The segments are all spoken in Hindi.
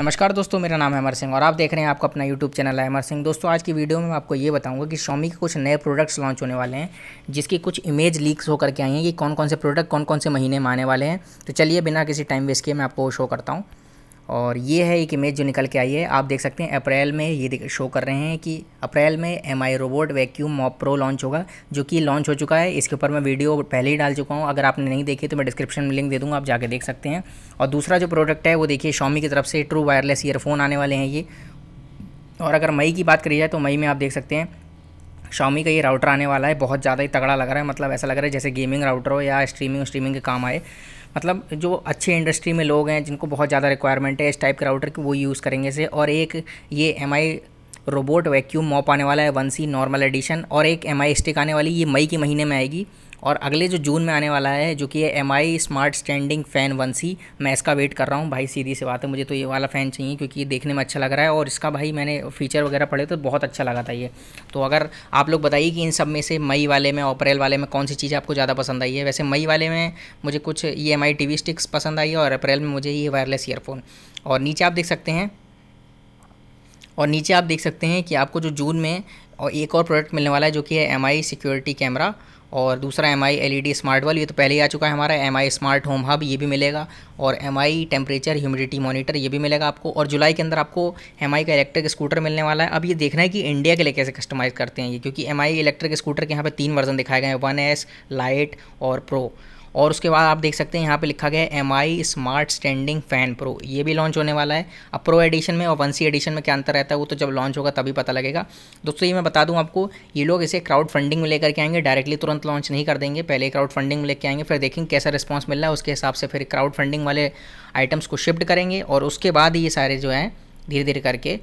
नमस्कार दोस्तों मेरा नाम है अमर सिंह और आप देख रहे हैं आपका अपना यूट्यूब चैनल है अमर सिंह दोस्तों आज की वीडियो में मैं आपको ये बताऊंगा कि शॉमी के कुछ नए प्रोडक्ट्स लॉन्च होने वाले हैं जिसकी कुछ इमेज लीक्स होकर के आई हैं कि कौन कौन से प्रोडक्ट कौन कौन से महीने में आने वाले हैं तो चलिए बिना किसी टाइम वेस्ट किए मैं आपको शो करता हूँ और ये है एक इमेज जो निकल के आई है आप देख सकते हैं अप्रैल में ये शो कर रहे हैं कि अप्रैल में M I robot vacuum mop pro launch होगा जो कि लॉन्च हो चुका है इसके ऊपर मैं वीडियो पहले ही डाल चुका हूँ अगर आपने नहीं देखी तो मैं डिस्क्रिप्शन में लिंक दे दूँगा आप जाके देख सकते हैं और दूसरा जो प्रोडक्ट है वो देखिए शॉमी की तरफ से ट्रू वायरलेस ईयरफोन आने वाले हैं ये और अगर मई की बात करी जाए तो मई में आप देख सकते हैं शॉमी का ये राउटर आने वाला है बहुत ज़्यादा ही तगड़ा लग रहा है मतलब ऐसा लग रहा है जैसे गेमिंग राउटर हो या स्ट्रीमिंग स्ट्रीमिंग के काम आए मतलब जो अच्छे इंडस्ट्री में लोग हैं जिनको बहुत ज़्यादा रिक्वायरमेंट है इस टाइप के राउटर की वो यूज़ करेंगे इसे और एक ये एम रोबोट वैक्यूम मॉप आने वाला है वन सी नॉर्मल एडिशन और एक एम आई स्टिक आने वाली ये मई के महीने में आएगी और अगले जो जून में आने वाला है जो कि है M I smart standing fan one C मैं इसका वेट कर रहा हूँ भाई सीधी सी बात है मुझे तो ये वाला फ़ैन चाहिए क्योंकि ये देखने में अच्छा लग रहा है और इसका भाई मैंने फीचर वगैरह पढ़े तो बहुत अच्छा लगा था ये तो अगर आप लोग बताइए कि इन सब में से मई वाले में अप्रैल वाले में कौन सी चीज़ आपको ज़्यादा पसंद आई है वैसे मई वाले में मुझे कुछ E M I T V sticks पसंद आई है और अप्रैल में मुझे ये वायरलेस ईयरफोन और नीचे आप देख सकते हैं और नीचे आप देख सकते हैं कि आपको जो जून में और एक और प्रोडक्ट मिलने वाला है जो कि है एम सिक्योरिटी कैमरा और दूसरा M I L E D smart wall ये तो पहले ही आ चुका है हमारा M I smart home hub ये भी मिलेगा और M I temperature humidity monitor ये भी मिलेगा आपको और जुलाई के अंदर आपको एम आई का इलेक्ट्रिक स्कूटर मिलने वाला है अब ये देखना है कि इंडिया के लिए कैसे कस्टमाइज़ करते हैं ये क्योंकि एम आई इलेक्ट्रिक स्कूटर के यहाँ पर तीन वर्जन दिखाए गए हैं वन एस लाइट और प्रो और उसके बाद आप देख सकते हैं यहाँ पे लिखा गया है M I smart standing fan pro ये भी लॉन्च होने वाला है अब प्रो एडिशन में और वन सी एडिशन में क्या अंतर रहता है वो तो जब लॉन्च होगा तभी पता लगेगा दोस्तों ये मैं बता दूँ आपको ये लोग इसे क्राउड फंडिंग में लेकर के आएंगे डायरेक्टली तुरंत लॉन्च नहीं कर देंगे पहले क्राउड फंडिंग में लेकर आएंगे फिर देखेंगे कैसा रिस्पॉन्स मिल रहा है उसके हिसाब से फिर क्राउड फंडिंग वाले आइटम्स को शिफ्ट करेंगे और उसके बाद ये सारे जो हैं धीरे धीरे करके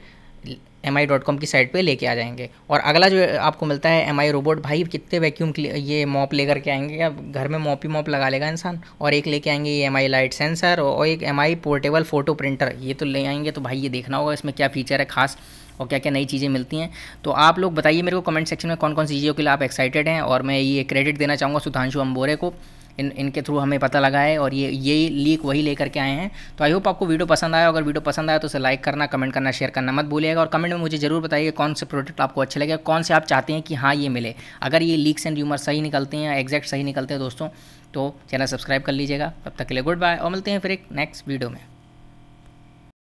एम आई डॉट कॉम की साइट पे लेके आ जाएंगे और अगला जो आपको मिलता है एम आई रोबोट भाई कितने वैक्यूम ये मॉप लेकर के आएंगे क्या घर में मॉप ही मॉप लगा लेगा इंसान और एक लेके आएंगे ये एम आई लाइट सेंसर और एक M I portable photo printer ये तो ले आएंगे तो भाई ये देखना होगा इसमें क्या फीचर है खास और क्या क्या नई चीज़ें मिलती हैं तो आप लोग बताइए मेरे को कमेंट सेक्शन में कौन कौन सी चीज़ों के लिए आप एक्साइटेड हैं और मैं ये क्रेडिट देना चाहूँगा सुधांशु अम्बोरे को इन इनके थ्रू हमें पता लगा है और ये यही लीक वही लेकर के आए हैं तो आई होप आपको वीडियो पसंद आया अगर वीडियो पसंद आया तो उसे लाइक करना कमेंट करना शेयर करना मत भूलिएगा और कमेंट में मुझे जरूर बताइए कौन से प्रोडक्ट आपको अच्छे लगे कौन से आप चाहते हैं कि हाँ ये मिले अगर ये लीक्स एंड र्यूमर सही निकलते हैं एग्जैक्ट सही निकलते हैं दोस्तों तो चैनल सब्सक्राइब कर लीजिएगा तब तक के लिए गुड बाय और मिलते हैं फिर एक नेक्स्ट वीडियो में